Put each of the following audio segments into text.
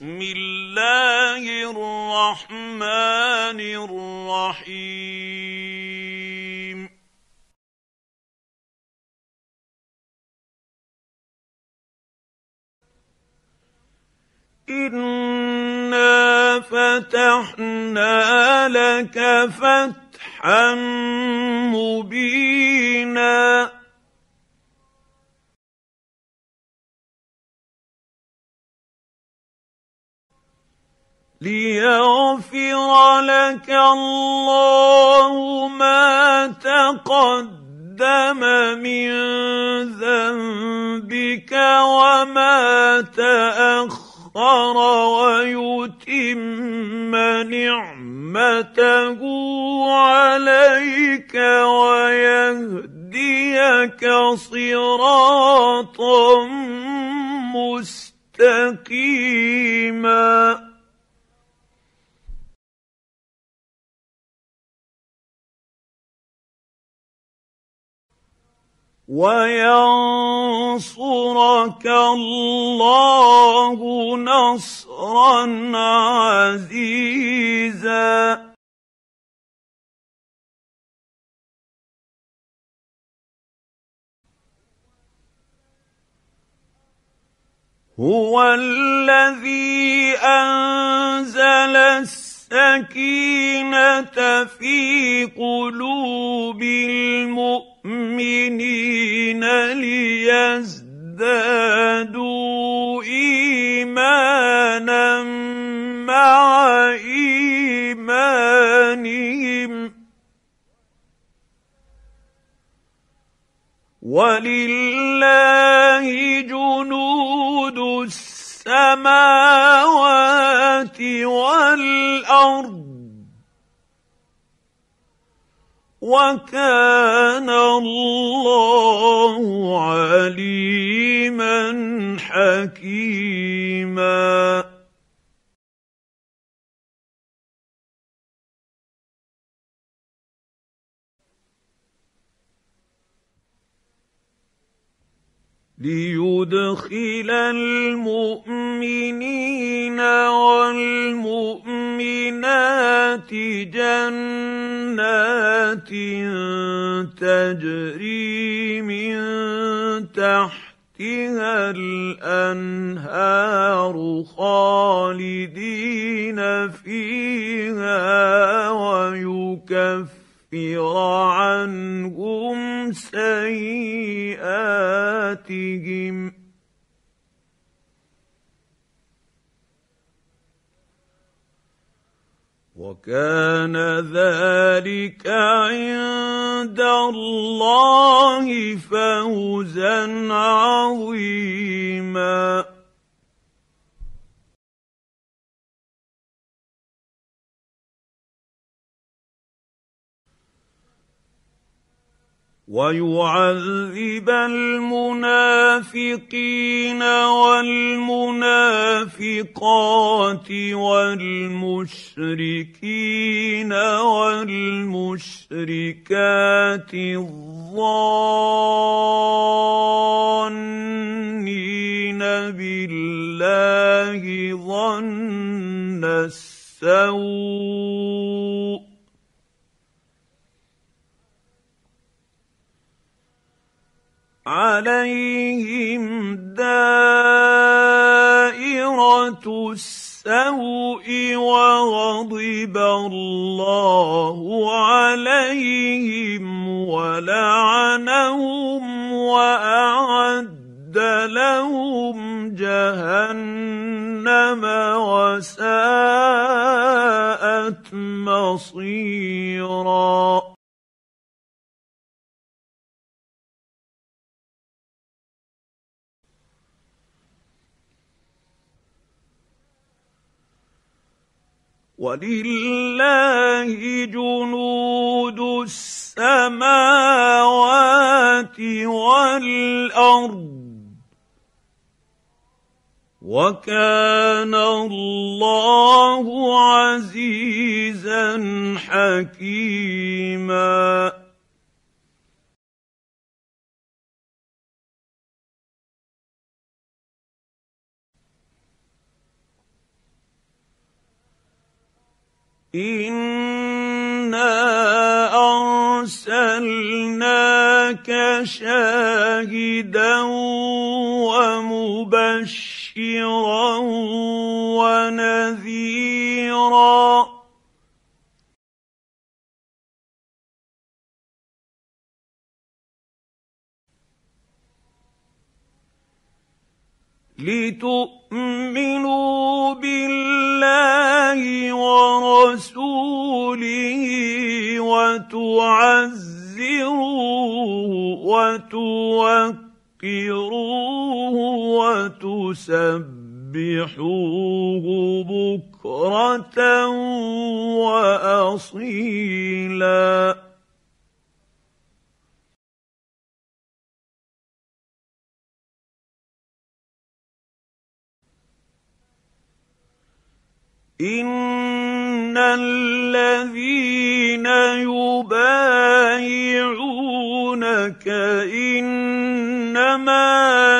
بسم الله الرحمن الرحيم انا فتحنا لك فتحا مبينا ليغفر لك الله ما تقدم من ذنبك وما تاخر ويتم نعمته عليك ويهديك صراطا مستقيما وينصرك الله نصرا عزيزا هو الذي انزل السكينه في قلوب المؤمنين المؤمنين ليزدادوا ايمانا مع ايمانهم ولله جنود السماوات والارض وكان الله عليما حكيما ليدخل المؤمنين والمؤمنات جنات تجري من تحتها الانهار خالدين فيها ويكفر ليكفر عنهم سيئاتهم وكان ذلك عند الله فوزا عظيما ويعذب المنافقين والمنافقات والمشركين والمشركات الظانين بالله ظن السوء عليهم دار ولله جنود السماوات والارض وكان الله عزيزا حكيما انا ارسلناك شاهدا ومبشرا ونذيرا لتؤمنوا بالله ورسوله وتعزروه وتوقروه وتسبحوه بكره واصيلا ان الذين يبايعونك انما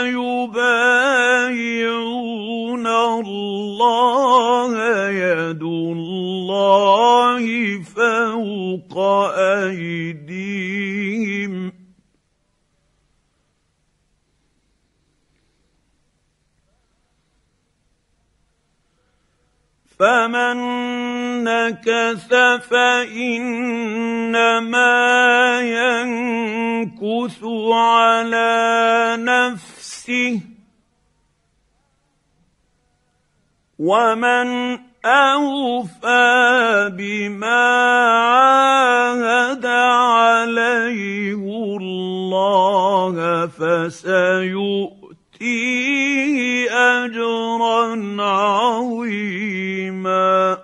يبايعون الله يد الله فوق ايديهم فمن نكث فانما ينكث على نفسه ومن اوفى بما عاهد عليه الله فسيؤمن يؤتيه اجرا عظيما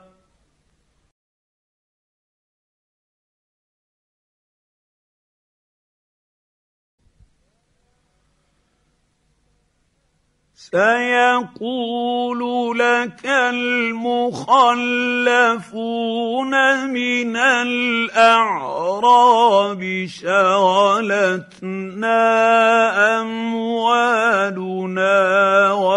سيقول لك المخلفون من الاعراب شغلتنا اموالنا و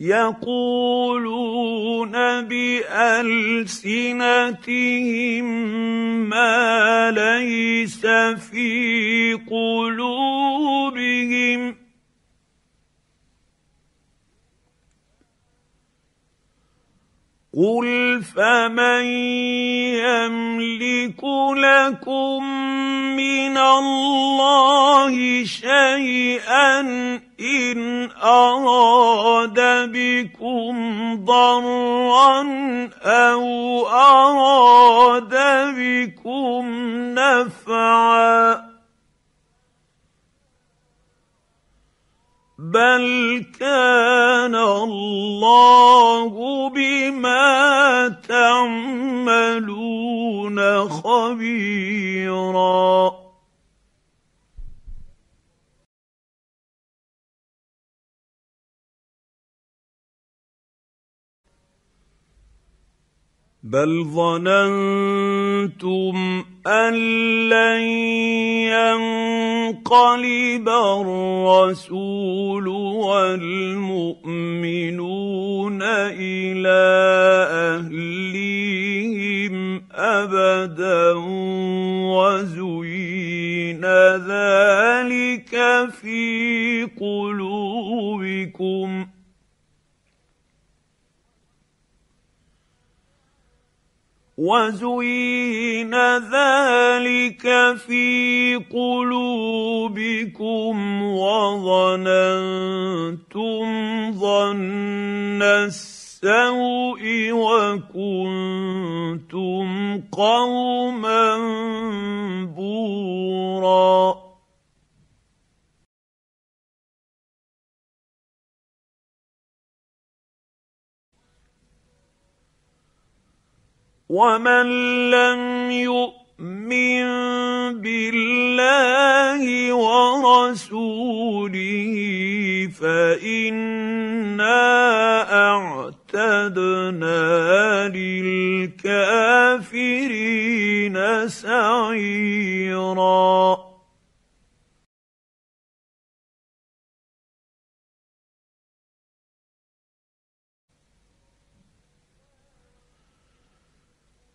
يقولون بالسنتهم ما ليس في قلوبهم قل فمن يملك لكم من الله شيئا ان اراد بكم ضرا او اراد بكم نفعا بل كان الله بما تعملون خبيرا بل ظننتم ان لن ينقلب الرسول والمؤمنون الى اهليهم ابدا وزين ذلك في قلوبكم وزين ذلك في قلوبكم وظننتم ظن السوء وكنتم قوما بورا ومن لم يؤمن بالله ورسوله فانا اعتدنا للكافرين سعيرا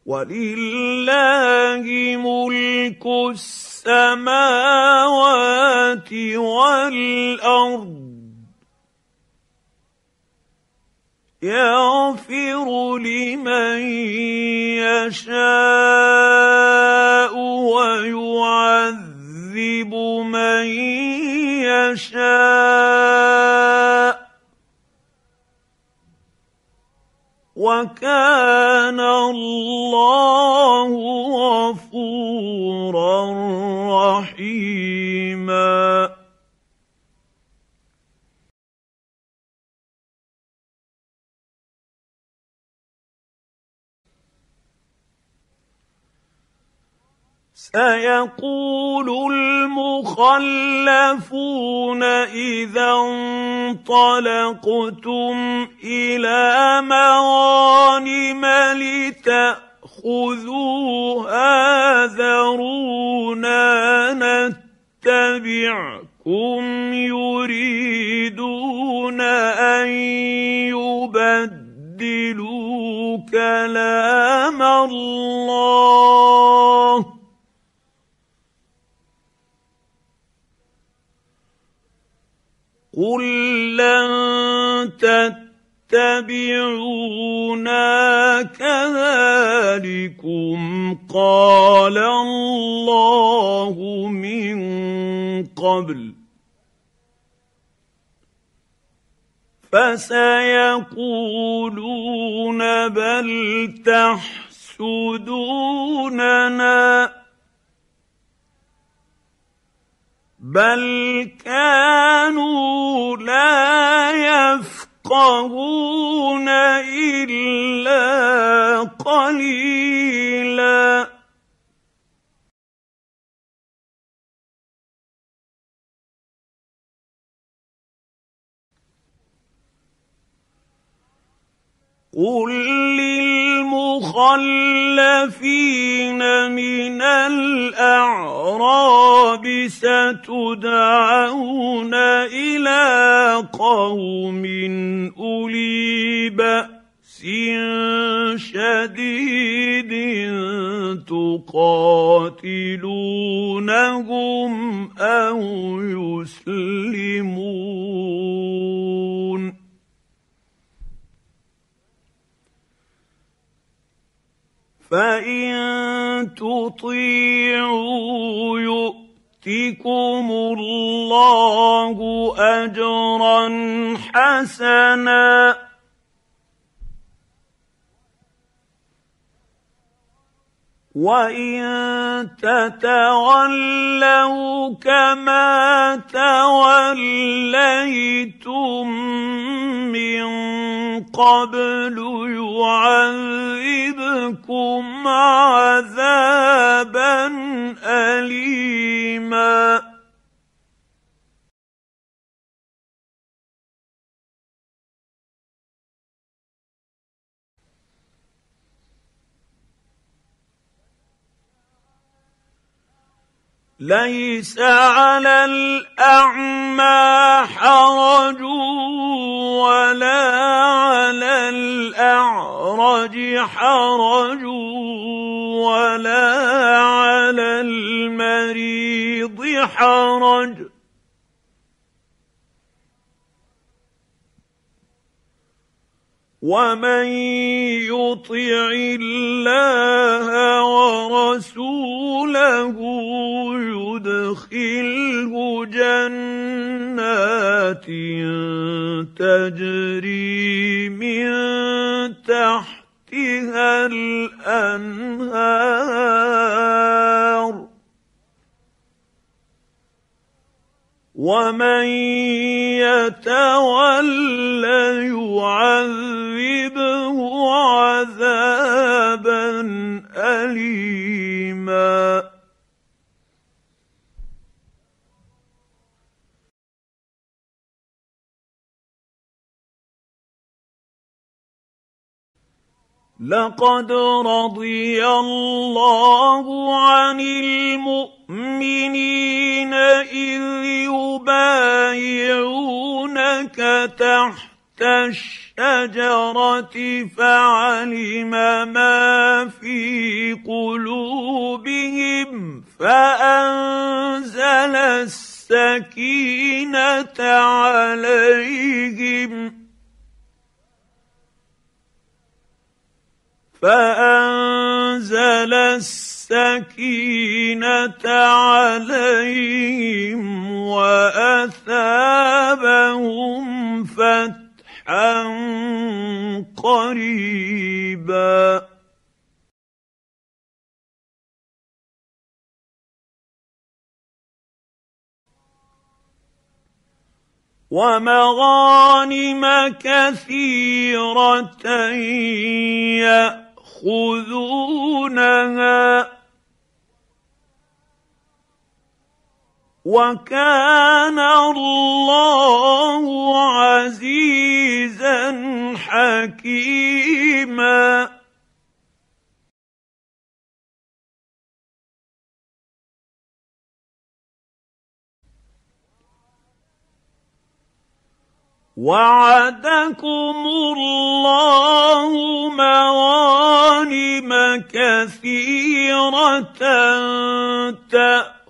ولله ملك السماوات والارض يغفر لمن يشاء ويعذب من يشاء وكان الله غفورا رحيما سيقول المخلفون اذا انطلقتم الى مغانم لتاخذوها ذرونا نتبعكم يريدون ان يبدلوا كلام الله قل لن تتبعونا كذلكم قال الله من قبل فسيقولون بل تحسدوننا بل كانوا لا يفقهون الا قليلا قل للمخلفين من الاعراب ستدعون الى قوم اولي باس شديد تقاتلونهم او يسلمون فان تطيعوا يؤتكم الله اجرا حسنا وان تتولوا كما توليتم من قبل يعذبكم عذابا اليما ليس على الاعمى حرج ولا على الاعرج حرج ولا على المريض حرج ومن يطع الله ورسوله يدخله جنات تجري من تحتها الانهار ومن يتول يعذبه عذابا اليما لقد رضي الله عن المؤمنين اذ يبايعونك تحت الشجره فعلم ما في قلوبهم فانزل السكينه عليهم فانزل السكينه عليهم واثابهم فتحا قريبا ومغانم كثيره يأ يأخذونها وكان الله عزيزا حكيما وعدكم الله مغانم كثيره تاخذونها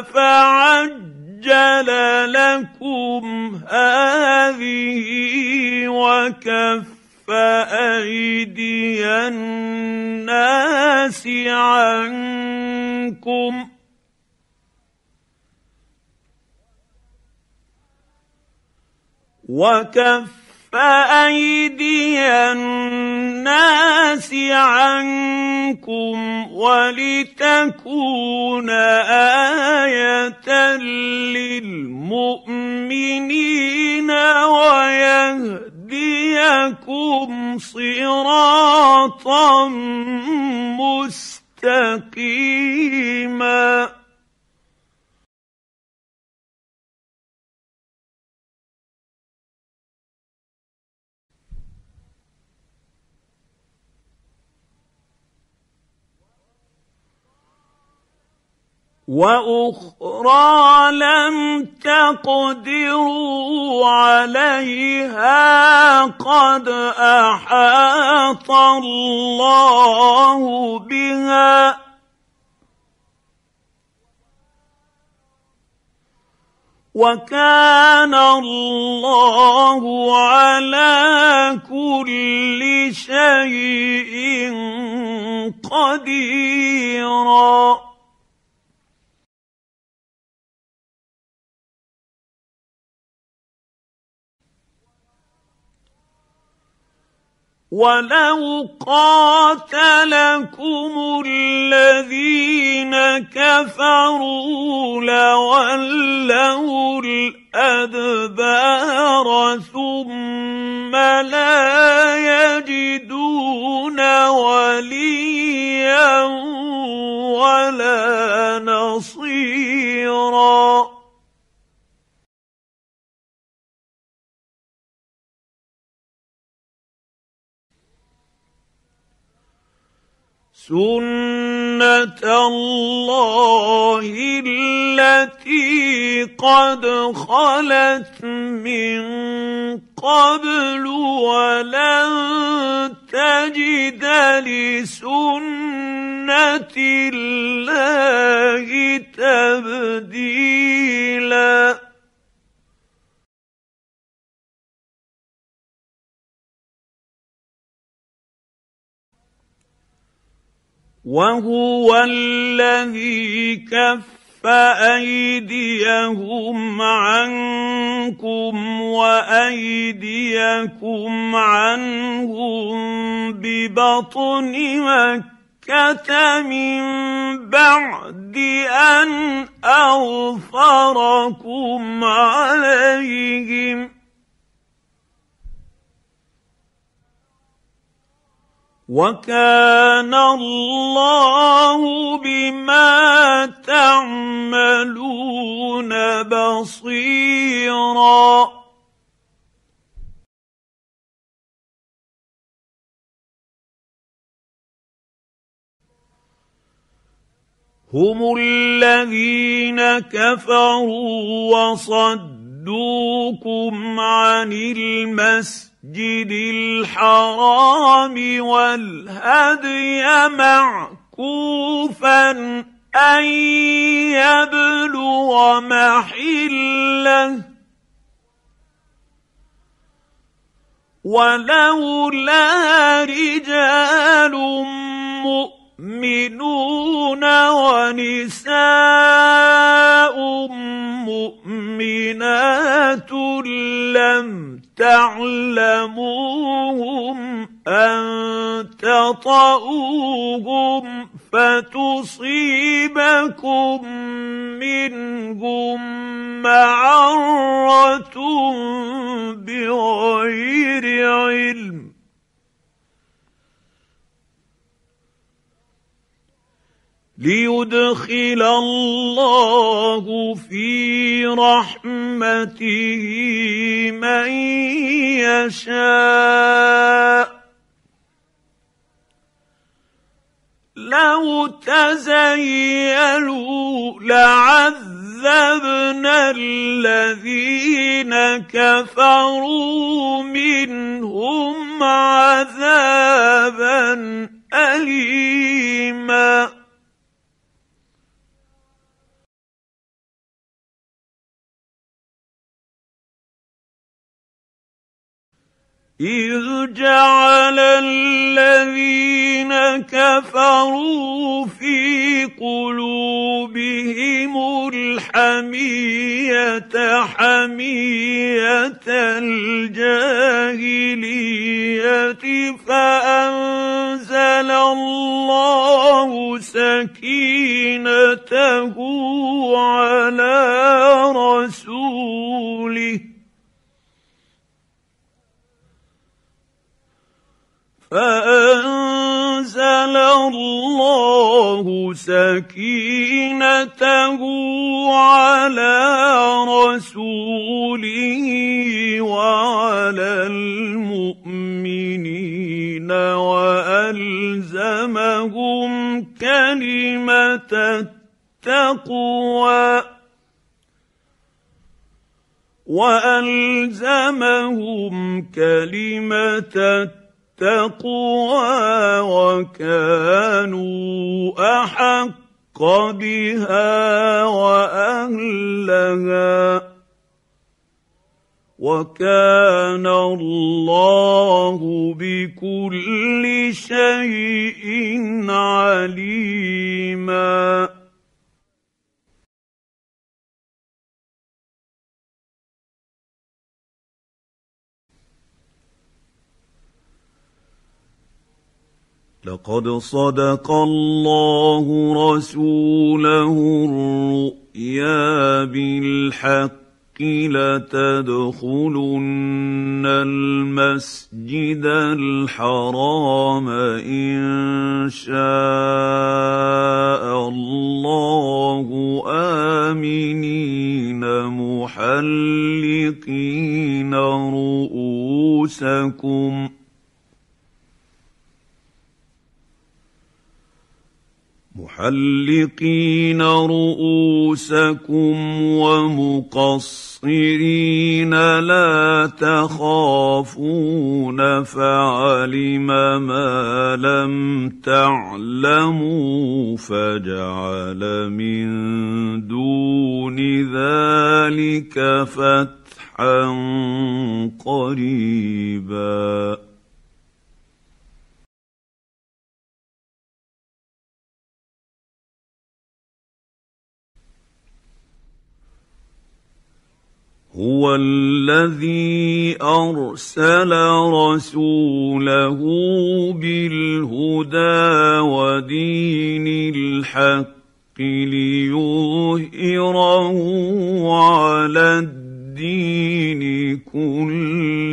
فعجل لكم هذه وكف فأيدي الناس عنكم وكف ايدي الناس عنكم ولتكون ايه للمؤمنين ويهديكم صراطا مستقيما واخرى لم تقدروا عليها قد احاط الله بها وكان الله على كل شيء قديرًا ولو قاتلكم الذين كفروا لولوا الادبار ثم لا يجدون وليا ولا نصيرا سنه الله التي قد خلت من قبل ولن تجد لسنه الله تبديلا وهو الذي كف ايديهم عنكم وايديكم عنهم ببطن مكه من بعد ان اغفركم عليهم وكان الله بما تعملون بصيرا هم الذين كفروا وصدوا صدوكم عن المسجد الحرام والهدي معكوفا ان يبلغ محله ولولا رجال مؤمنين مؤمنون ونساء مؤمنات لم تعلموهم أن تطؤوهم فتصيبكم منهم معرة بغير علم ليدخل الله في رحمته من يشاء لو تزيلوا لعذبنا الذين كفروا منهم عذابا إذ جعل الذين كفروا في قلوبهم الحمية حمية الجاهلية فأنزل الله سكينته على رسوله فانزل الله سكينته على رسوله وعلى المؤمنين والزمهم كلمه التقوى والزمهم كلمه التقوى التقوى وكانوا احق بها واهلها وكان الله بكل شيء عليما لقد صدق الله رسوله الرؤيا بالحق لتدخلن المسجد الحرام ان شاء الله امنين محلقين رؤوسكم محلقين رؤوسكم ومقصرين لا تخافون فعلم ما لم تعلموا فجعل من دون ذلك فتحا قريبا هو الذي ارسل رسوله بالهدى ودين الحق ليظهره على الدين كله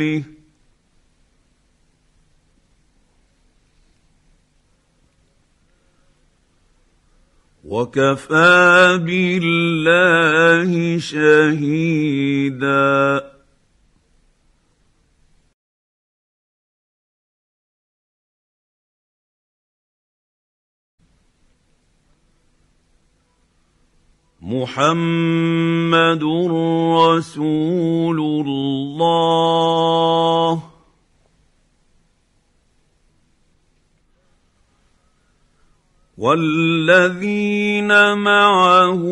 وكفى بالله شهيدا محمد رسول الله والذين معه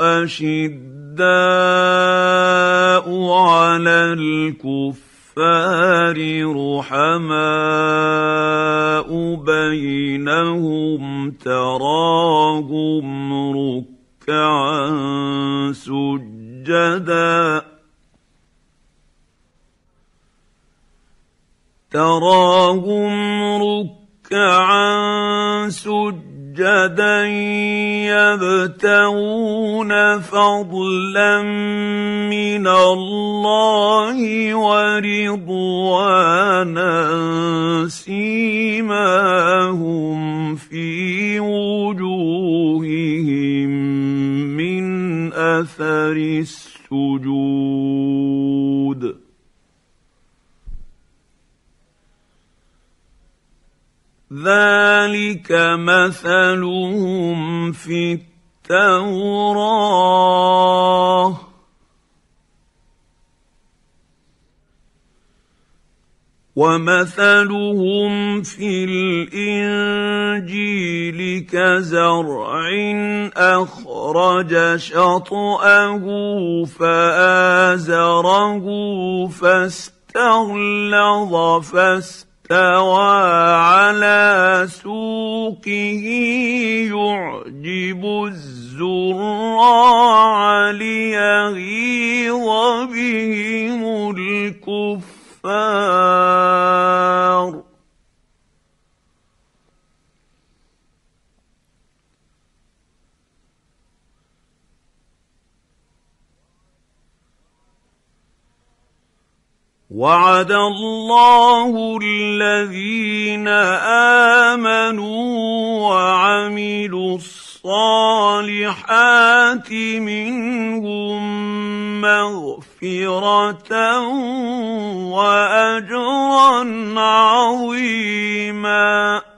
اشداء على الكفار رحماء بينهم تراهم ركعا سجدا تراهم ركعا ركعا سجدا يبتغون فضلا من الله ورضوانا سيماهم ذلك مثلهم في التوراه ومثلهم في الانجيل كزرع اخرج شطاه فازره فاستغلظ فاستغلظ استوى على سوقه يعجب الزراع ليغيظ بهم الكفار وعد الله الذين امنوا وعملوا الصالحات منهم مغفره واجرا عظيما